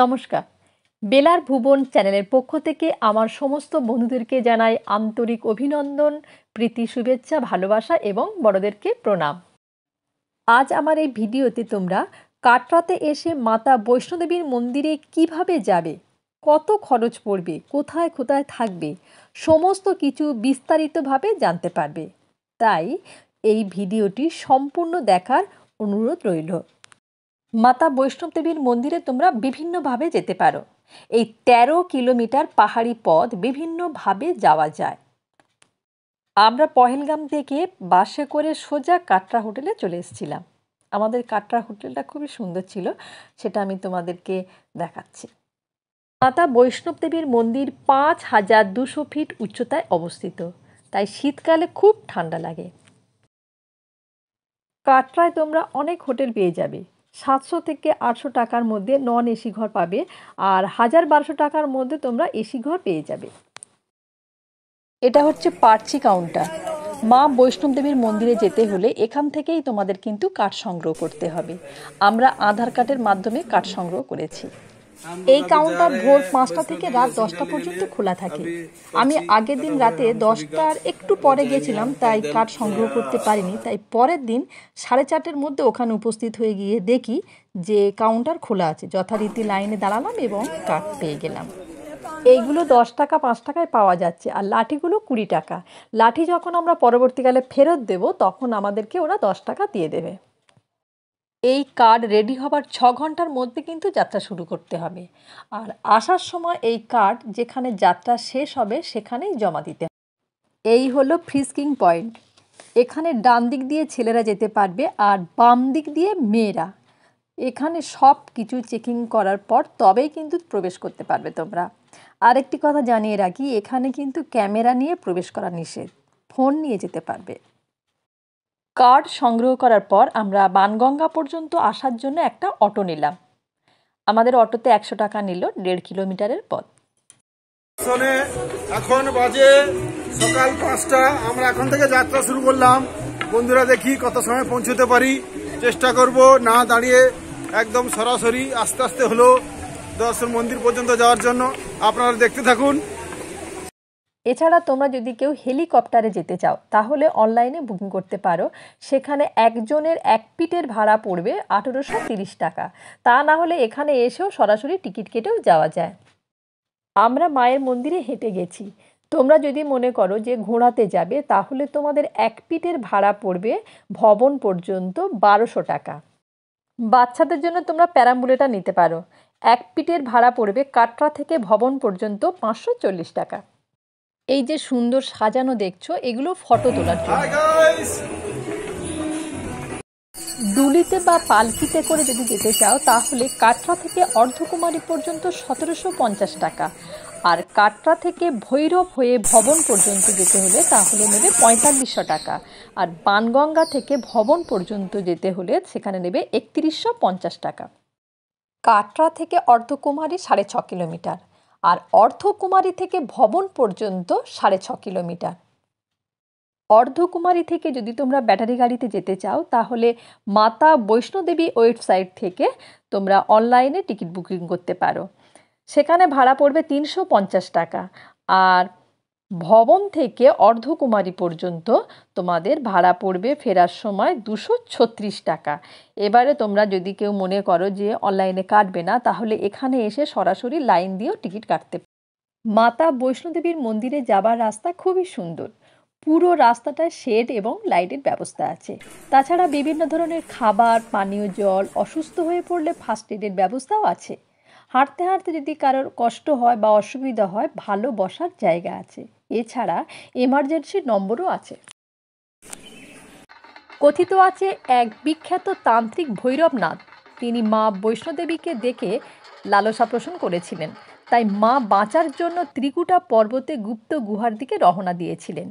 নমস্কার বেলার ভুবন চ্যানেলের পক্ষ থেকে আমার সমস্ত বন্ধুদেরকে জানাই আন্তরিক অভিনন্দন প্রীতি শুভেচ্ছা ভালোবাসা এবং বড়দেরকে প্রণাম আজ আমার এই ভিডিওতে তোমরা কাটরাতে এসে মাতা বৈষ্ণোদেবীর মন্দিরে কিভাবে যাবে কত খরচ পড়বে কোথায় কোথায় থাকবে সমস্ত কিছু বিস্তারিতভাবে জানতে পারবে তাই এই ভিডিওটি সম্পূর্ণ দেখার অনুরোধ রইল মাতা বৈষ্ণব দেবীর মন্দিরে তোমরা বিভিন্নভাবে যেতে পারো এই ১৩ কিলোমিটার পাহাড়ি পথ বিভিন্নভাবে যাওয়া যায় আমরা পহেলগাম থেকে বাসে করে সোজা কাটরা হোটেলে চলে এসেছিলাম আমাদের কাটরা হোটেলটা খুবই সুন্দর ছিল সেটা আমি তোমাদেরকে দেখাচ্ছি মাতা বৈষ্ণব দেবীর মন্দির পাঁচ হাজার দুশো ফিট উচ্চতায় অবস্থিত তাই শীতকালে খুব ঠান্ডা লাগে কাটরায় তোমরা অনেক হোটেল পেয়ে যাবে সাতশো থেকে আটশো টাকার মধ্যে নন এসি ঘর পাবে আর হাজার বারোশো টাকার মধ্যে তোমরা এসি ঘর পেয়ে যাবে এটা হচ্ছে পার্চি কাউন্টার মা বৈষ্ণবদেবীর মন্দিরে যেতে হলে এখান থেকেই তোমাদের কিন্তু কাঠ সংগ্রহ করতে হবে আমরা আধার কার্ডের মাধ্যমে কাঠ সংগ্রহ করেছি এই কাউন্টার ভোর পাঁচটা থেকে রাত দশটা পর্যন্ত খোলা থাকে আমি আগের দিন রাতে দশটার একটু পরে গেছিলাম তাই কার্ড সংগ্রহ করতে পারিনি তাই পরের দিন সাড়ে চারটের মধ্যে ওখানে উপস্থিত হয়ে গিয়ে দেখি যে কাউন্টার খোলা আছে যথারীতি লাইনে দাঁড়ালাম এবং কার্ড পেয়ে গেলাম এইগুলো দশ টাকা পাঁচ টাকায় পাওয়া যাচ্ছে আর লাঠিগুলো কুড়ি টাকা লাঠি যখন আমরা পরবর্তীকালে ফেরত দেব তখন আমাদেরকে ওরা দশ টাকা দিয়ে দেবে এই কার্ড রেডি হবার ছ ঘন্টার মধ্যে কিন্তু যাত্রা শুরু করতে হবে আর আসার সময় এই কার্ড যেখানে যাত্রা শেষ হবে সেখানেই জমা দিতে হবে এই হলো ফ্রিস্কিং পয়েন্ট এখানে ডান দিক দিয়ে ছেলেরা যেতে পারবে আর বাম দিক দিয়ে মেয়েরা এখানে সব কিছু চেকিং করার পর তবেই কিন্তু প্রবেশ করতে পারবে তোমরা আরেকটি কথা জানিয়ে রাখি এখানে কিন্তু ক্যামেরা নিয়ে প্রবেশ করা নিষেধ ফোন নিয়ে যেতে পারবে কার্ড সংগ্রহ করার পর আমরা বানগঙ্গা পর্যন্ত আসার জন্য একটা অটো নিলাম আমাদের অটোতে একশো টাকা নিল দেড় কিলোমিটারের পথ এখন বাজে সকাল পাঁচটা আমরা এখন থেকে যাত্রা শুরু করলাম বন্ধুরা দেখি কত সময় পৌঁছতে পারি চেষ্টা করব না দাঁড়িয়ে একদম সরাসরি আস্তে আস্তে হলো দর্শন মন্দির পর্যন্ত যাওয়ার জন্য আপনারা দেখতে থাকুন এছাড়া তোমরা যদি কেউ হেলিকপ্টারে যেতে চাও তাহলে অনলাইনে বুকিং করতে পারো সেখানে একজনের এক পিটের ভাড়া পড়বে আঠেরোশো তিরিশ টাকা তা না হলে এখানে এসেও সরাসরি টিকিট কেটেও যাওয়া যায় আমরা মায়ের মন্দিরে হেঁটে গেছি তোমরা যদি মনে করো যে ঘোড়াতে যাবে তাহলে তোমাদের এক পিটের ভাড়া পড়বে ভবন পর্যন্ত বারোশো টাকা বাচ্চাদের জন্য তোমরা প্যারাম্বুলেটা নিতে পারো এক পিটের ভাড়া পড়বে কাটরা থেকে ভবন পর্যন্ত পাঁচশো চল্লিশ টাকা এই যে সুন্দর সাজানো দেখছো এগুলো ফটো তোলার জন্য ডুলিতে বা পালকিতে করে যদি যেতে চাও তাহলে কাটরা থেকে অর্ধকুমারী পর্যন্ত সতেরোশো পঞ্চাশ টাকা আর কাটরা থেকে ভৈরব হয়ে ভবন পর্যন্ত যেতে হলে তাহলে নেবে পঁয়তাল্লিশশো টাকা আর বানগঙ্গা থেকে ভবন পর্যন্ত যেতে হলে সেখানে নেবে একত্রিশশো পঞ্চাশ টাকা কাটরা থেকে অর্ধকুমারী সাড়ে ছ কিলোমিটার আর অর্ধকুমারী থেকে ভবন পর্যন্ত সাড়ে ছ কিলোমিটার অর্ধকুমারী থেকে যদি তোমরা ব্যাটারি গাড়িতে যেতে চাও তাহলে মাতা বৈষ্ণোদেবী ওয়েবসাইট থেকে তোমরা অনলাইনে টিকিট বুকিং করতে পারো সেখানে ভাড়া পড়বে তিনশো পঞ্চাশ টাকা আর ভবন থেকে অর্ধকুমারী পর্যন্ত তোমাদের ভাড়া পড়বে ফেরার সময় দুশো ছত্রিশ টাকা এবারে তোমরা যদি কেউ মনে করো যে অনলাইনে কাটবে না তাহলে এখানে এসে সরাসরি লাইন দিয়েও টিকিট কাটতে মাতা বৈষ্ণোদেবীর মন্দিরে যাবার রাস্তা খুবই সুন্দর পুরো রাস্তাটা শেড এবং লাইটের ব্যবস্থা আছে তাছাড়া বিভিন্ন ধরনের খাবার পানীয় জল অসুস্থ হয়ে পড়লে ফার্স্ট এডের ব্যবস্থাও আছে হাঁটতে হাঁটতে যদি কারোর কষ্ট হয় বা অসুবিধা হয় ভালো বসার জায়গা আছে এছাড়া এমার্জেন্সি নম্বরও আছে কথিত আছে এক বিখ্যাত তান্ত্রিক ভৈরবনাথ তিনি মা বৈষ্ণোদেবীকে দেখে লালসা প্রশন করেছিলেন তাই মা বাঁচার জন্য ত্রিকুটা পর্বতে গুপ্ত গুহার দিকে রহনা দিয়েছিলেন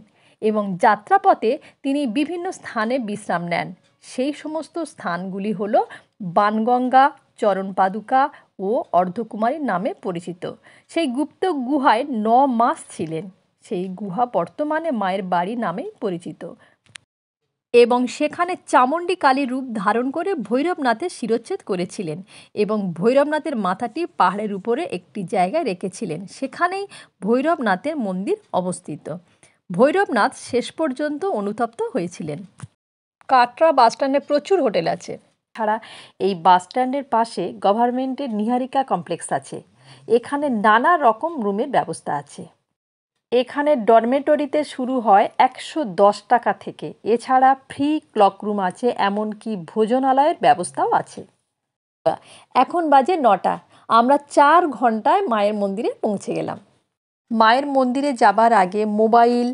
এবং যাত্রাপথে তিনি বিভিন্ন স্থানে বিশ্রাম নেন সেই সমস্ত স্থানগুলি হল বানগঙ্গা চরণ পাদুকা ও অর্ধকুমারীর নামে পরিচিত সেই গুপ্ত গুহায় ন মাস ছিলেন সেই গুহা বর্তমানে মায়ের বাড়ি নামে পরিচিত এবং সেখানে চামণ্ডী কালী রূপ ধারণ করে ভৈরবনাথের শিরোচ্ছেদ করেছিলেন এবং ভৈরবনাথের মাথাটি পাহাড়ের উপরে একটি জায়গায় রেখেছিলেন সেখানেই ভৈরবনাথের মন্দির অবস্থিত ভৈরবনাথ শেষ পর্যন্ত অনুতপ্ত হয়েছিলেন কাটরা বাসস্ট্যান্ডে প্রচুর হোটেল আছে ছাড়া এই বাসস্ট্যান্ডের পাশে গভর্নমেন্টের নিহারিকা কমপ্লেক্স আছে এখানে নানা রকম রুমের ব্যবস্থা আছে এখানে ডরমেটরিতে শুরু হয় একশো দশ টাকা থেকে এছাড়া ফ্রি ক্লকরুম আছে এমনকি ভোজনালয়ের ব্যবস্থাও আছে এখন বাজে নটা আমরা চার ঘন্টায় মায়ের মন্দিরে পৌঁছে গেলাম মায়ের মন্দিরে যাবার আগে মোবাইল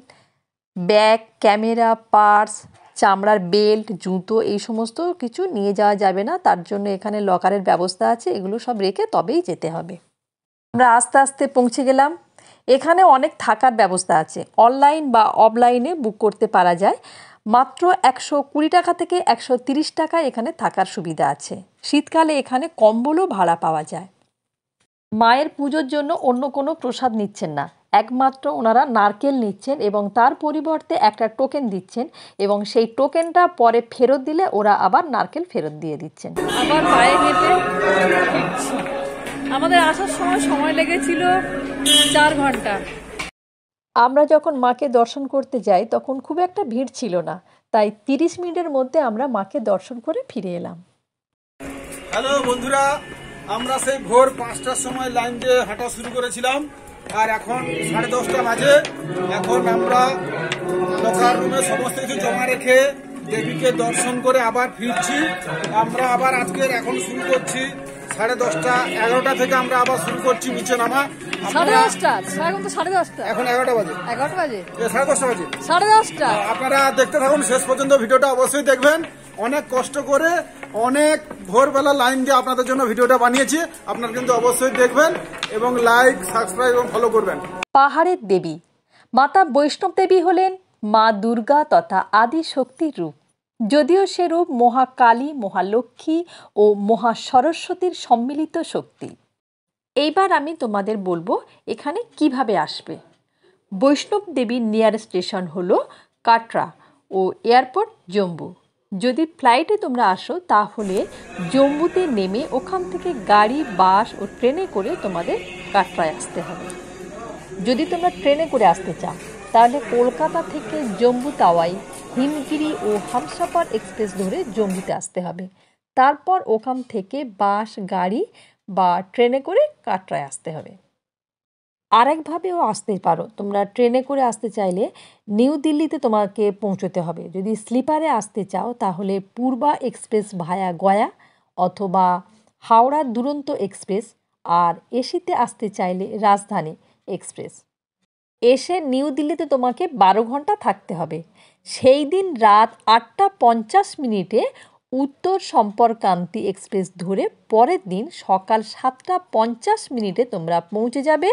ব্যাগ ক্যামেরা পার্স চামড়ার বেল্ট জুতো এই সমস্ত কিছু নিয়ে যাওয়া যাবে না তার জন্য এখানে লকারের ব্যবস্থা আছে এগুলো সব রেখে তবেই যেতে হবে আমরা আস্তে আস্তে পৌঁছে গেলাম এখানে অনেক থাকার ব্যবস্থা আছে অনলাইন বা অফলাইনে বুক করতে পারা যায় মাত্র একশো কুড়ি টাকা থেকে একশো তিরিশ টাকা এখানে থাকার সুবিধা আছে শীতকালে এখানে কম্বলও ভাড়া পাওয়া যায় মায়ের পুজোর জন্য অন্য কোনো প্রসাদ নিচ্ছেন না একমাত্র ওনারা নারকেল নিচ্ছেন এবং তার পরিবর্তে একটা টোকেন দিচ্ছেন এবং সেই টোকেনটা পরে ফেরত দিলে ওরা আবার নারকেল ফেরত দিয়ে দিচ্ছেন আবার পায়ে হেঁটে আমাদের আসার সময় সময় লেগেছিল চার ঘন্টা আমরা যখন মাকে দর্শন করতে যাই তখন খুব একটা ভিড় ছিল না তাই তিরিশ মিনিটের মধ্যে আমরা মাকে দর্শন করে ফিরে এলাম হ্যালো বন্ধুরা আমরা সেই ভোর পাঁচটার সময় লাইন দিয়ে হাঁটা শুরু করেছিলাম আর এখন সাড়ে দশটা বাজে এখন আমরা লোকাল রুমে সমস্ত কিছু জমা রেখে দেবীকে দর্শন করে আবার ফিরছি আমরা আবার আজকের এখন শুরু করছি সাড়ে দশটা এগারোটা থেকে আমরা আবার শুরু করছি নিচে নামা সাড়ে দশটা এখন তো সাড়ে দশটা এখন এগারোটা বাজে এগারোটা বাজে সাড়ে দশটা বাজে সাড়ে দশটা আপনারা দেখতে থাকুন শেষ পর্যন্ত ভিডিওটা অবশ্যই দেখবেন অনেক কষ্ট করে অনেক ভোরবেলা লাইন দিয়ে আপনাদের জন্য ভিডিওটা বানিয়েছি আপনারা কিন্তু অবশ্যই দেখবেন এবং লাইক সাবস্ক্রাইব এবং ফলো করবেন পাহাড়ের দেবী মাতা বৈষ্ণব দেবী হলেন মা দুর্গা তথা আদি শক্তির রূপ যদিও সেরূপ মহাকালী মহালক্ষ্মী ও মহা সরস্বতীর সম্মিলিত শক্তি এইবার আমি তোমাদের বলবো এখানে কিভাবে আসবে বৈষ্ণব দেবীর নিয়ার স্টেশন হল কাটরা ও এয়ারপোর্ট জম্বু যদি ফ্লাইটে তোমরা আসো তাহলে জম্বুতে নেমে ওখান থেকে গাড়ি বাস ও ট্রেনে করে তোমাদের কাটরায় আসতে হবে যদি তোমরা ট্রেনে করে আসতে চাও তাহলে কলকাতা থেকে জম্বু তাওয়াই হিমগিরি ও হামসাপার এক্সপ্রেস ধরে জঙ্গিতে আসতে হবে তারপর ওখান থেকে বাস গাড়ি বা ট্রেনে করে কাটরায় আসতে হবে আরেকভাবেও আসতে পারো তোমরা ট্রেনে করে আসতে চাইলে নিউ দিল্লিতে তোমাকে পৌঁছতে হবে যদি স্লিপারে আসতে চাও তাহলে পূর্বা এক্সপ্রেস ভায়া গয়া অথবা হাওড়া দুরন্ত এক্সপ্রেস আর এসিতে আসতে চাইলে রাজধানী এক্সপ্রেস এসে নিউ দিল্লিতে তোমাকে বারো ঘন্টা থাকতে হবে সেই দিন রাত আটটা পঞ্চাশ মিনিটে উত্তর সম্পর্কান্তি এক্সপ্রেস ধরে পরের দিন সকাল সাতটা পঞ্চাশ মিনিটে তোমরা পৌঁছে যাবে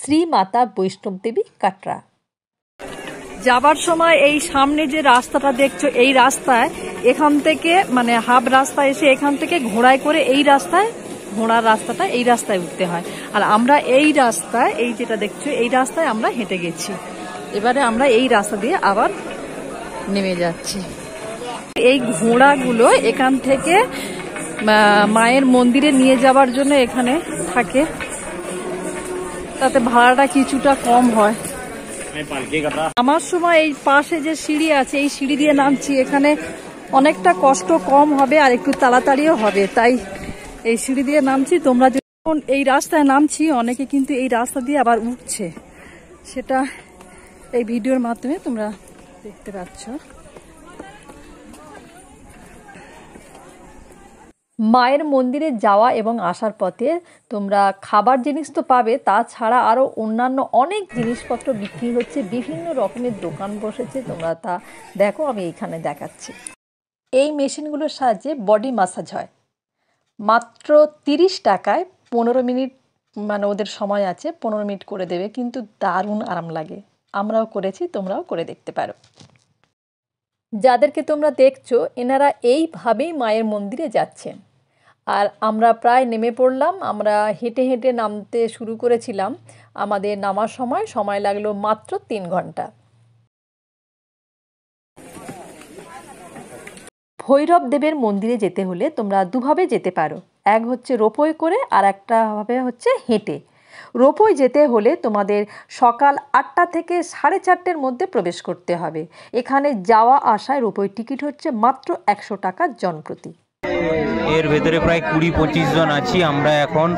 শ্রীমাতা বৈষ্ণব দেবী কাটরা যাবার সময় এই সামনে যে রাস্তাটা দেখছো এই রাস্তায় এখান থেকে মানে হাফ রাস্তা এসে এখান থেকে ঘোড়ায় করে এই রাস্তায় ঘোড়ার রাস্তাটা এই রাস্তায় উঠতে হয় আর আমরা এই রাস্তায় এই যেটা দেখছো এই রাস্তায় আমরা হেঁটে গেছি এবারে আমরা এই রাস্তা দিয়ে আবার নেমে যাচ্ছি এই ঘোড়াগুলো এখান থেকে মায়ের মন্দিরে নিয়ে যাওয়ার জন্য এখানে থাকে তাতে ভাড়াটা কিছুটা কম হয় আমার সময় এই পাশে যে সিঁড়ি আছে এই সিঁড়ি দিয়ে নামছি এখানে অনেকটা কষ্ট কম হবে আর একটু তাড়াতাড়িও হবে তাই এই সিঁড়ি দিয়ে নামছি তোমরা যখন এই রাস্তায় নামছি অনেকে কিন্তু এই রাস্তা দিয়ে আবার উঠছে সেটা এই ভিডিওর মাধ্যমে তোমরা দেখতে পাচ্ছ মায়ের মন্দিরে যাওয়া এবং আসার পথে তোমরা খাবার জিনিস তো পাবে তাছাড়া আরও অন্যান্য অনেক জিনিসপত্র বিক্রি হচ্ছে বিভিন্ন রকমের দোকান বসেছে তোমরা তা দেখো আমি এখানে দেখাচ্ছি এই মেশিনগুলোর সাহায্যে বডি মাসাজ হয় মাত্র তিরিশ টাকায় পনেরো মিনিট মানে ওদের সময় আছে পনেরো মিনিট করে দেবে কিন্তু দারুণ আরাম লাগে আমরাও করেছি তোমরাও করে দেখতে পারো যাদেরকে তোমরা দেখছো এনারা এইভাবেই মায়ের মন্দিরে যাচ্ছেন আর আমরা প্রায় নেমে পড়লাম আমরা হেঁটে হেঁটে নামতে শুরু করেছিলাম আমাদের নামার সময় সময় লাগলো মাত্র তিন ঘন্টা ভৈরব দেবের মন্দিরে যেতে হলে তোমরা দুভাবে যেতে পারো এক হচ্ছে রোপওয়ে করে আর একটা ভাবে হচ্ছে হেঁটে রোপওয়ে যেতে হলে তোমাদের সকাল আটটা থেকে সাড়ে চারটের মধ্যে প্রবেশ করতে হবে এখানে যাওয়া আসায় রোপওয়ে টিকিট হচ্ছে মাত্র একশো টাকা জনপ্রতি এর ভেতরে প্রায় কুড়ি পঁচিশ জন আছি আমরা এখন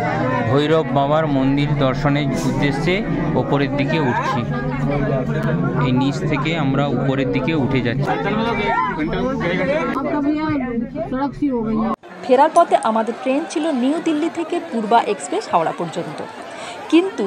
ভৈরব বাবার মন্দির দর্শনের উদ্দেশ্যে ওপরের দিকে উঠছি এই নিচ থেকে আমরা উপরের দিকে উঠে যাচ্ছি ফেরার পথে আমাদের ট্রেন ছিল নিউ দিল্লি থেকে পূর্বা এক্সপ্রেস হাওড়া পর্যন্ত কিন্তু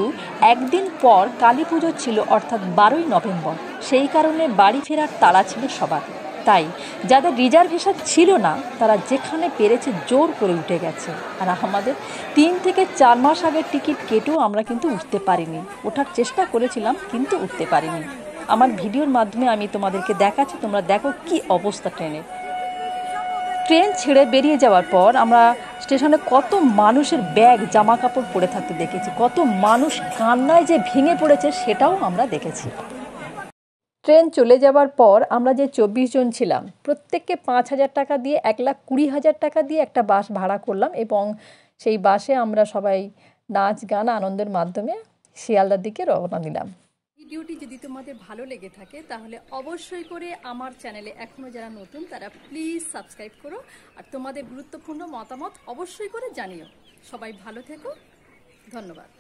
একদিন পর কালী পুজো ছিল অর্থাৎ বারোই নভেম্বর সেই কারণে বাড়ি ফেরার তাড়া ছিল সবার তাই যাদের রিজার্ভেশন ছিল না তারা যেখানে পেরেছে জোর করে উঠে গেছে আর আমাদের তিন থেকে চার মাস আগের টিকিট কেটেও আমরা কিন্তু উঠতে পারিনি ওঠার চেষ্টা করেছিলাম কিন্তু উঠতে পারিনি আমার ভিডিওর মাধ্যমে আমি তোমাদেরকে দেখাচ্ছি তোমরা দেখো কি অবস্থা ট্রেনের ট্রেন ছেড়ে বেরিয়ে যাওয়ার পর আমরা স্টেশনে কত মানুষের ব্যাগ জামা কাপড় পরে থাকতে দেখেছি কত মানুষ কান্নায় যে ভেঙে পড়েছে সেটাও আমরা দেখেছি ট্রেন চলে যাওয়ার পর আমরা যে চব্বিশ জন ছিলাম প্রত্যেককে পাঁচ হাজার টাকা দিয়ে এক লাখ কুড়ি হাজার টাকা দিয়ে একটা বাস ভাড়া করলাম এবং সেই বাসে আমরা সবাই নাচ গান আনন্দের মাধ্যমে শিয়ালদার দিকে রওনা দিলাম ভিডিওটি যদি তোমাদের ভালো লেগে থাকে তাহলে অবশ্যই করে আমার চ্যানেলে এখনও যারা নতুন তারা প্লিজ সাবস্ক্রাইব করো আর তোমাদের গুরুত্বপূর্ণ মতামত অবশ্যই করে জানিও সবাই ভালো থেকো ধন্যবাদ